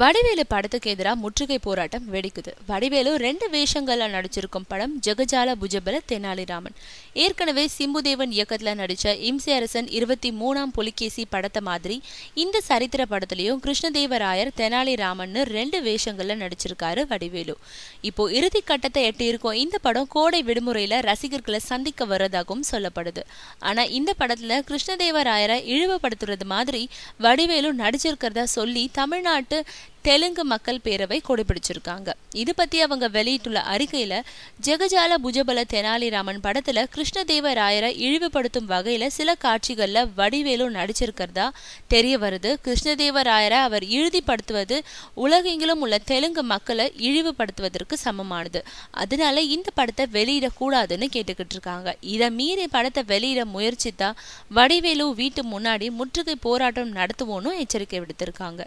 வடிவேலு படத்துக்கு எதிராக முற்றுகை போராட்டம் வெடிக்குது வடிவேலு ரெண்டு வேஷங்கள்ல நடிச்சிருக்கும் படம் ஜெகஜால புஜபல தெனாலிராமன் ஏற்கனவே சிம்புதேவன் இயக்கத்தில் நடித்த இம்சி அரசன் இருபத்தி மூணாம் புலிகேசி படத்தை மாதிரி இந்த சரித்திர படத்துலையும் கிருஷ்ணதேவராயர் தெனாலிராமன்னு ரெண்டு வேஷங்கள்ல நடிச்சிருக்காரு வடிவேலு இப்போ இறுதி கட்டத்தை எட்டியிருக்கும் இந்த படம் கோடை விடுமுறையில் ரசிகர்களை சந்திக்க வர்றதாகவும் சொல்லப்படுது ஆனால் இந்த படத்தில் கிருஷ்ணதேவராயரை இழிவுபடுத்துறது மாதிரி வடிவேலு நடிச்சிருக்கிறதா சொல்லி தமிழ்நாட்டு தெலுங்கு மக்கள் பேரவை கொடைபிடிச்சிருக்காங்க இது பத்தி அவங்க வெளியிட்டுள்ள அறிக்கையில ஜெகஜால புஜபல தெனாலிராமன் படத்துல கிருஷ்ணதேவ ராயரை இழிவுபடுத்தும் வகையில் சில காட்சிகளில் வடிவேலு நடிச்சிருக்கிறதா தெரிய வருது கிருஷ்ணதேவ ராயரை அவர் இழுதிப்படுத்துவது உலகெங்கிலும் உள்ள தெலுங்கு மக்களை இழிவுபடுத்துவதற்கு சமமானது அதனால இந்த படத்தை வெளியிட கூடாதுன்னு கேட்டுக்கிட்டு இருக்காங்க இதை மீறி படத்தை வெளியிட முயற்சித்தா வடிவேலு வீட்டு முன்னாடி முற்றுகை போராட்டம் நடத்துவோன்னு எச்சரிக்கை விடுத்திருக்காங்க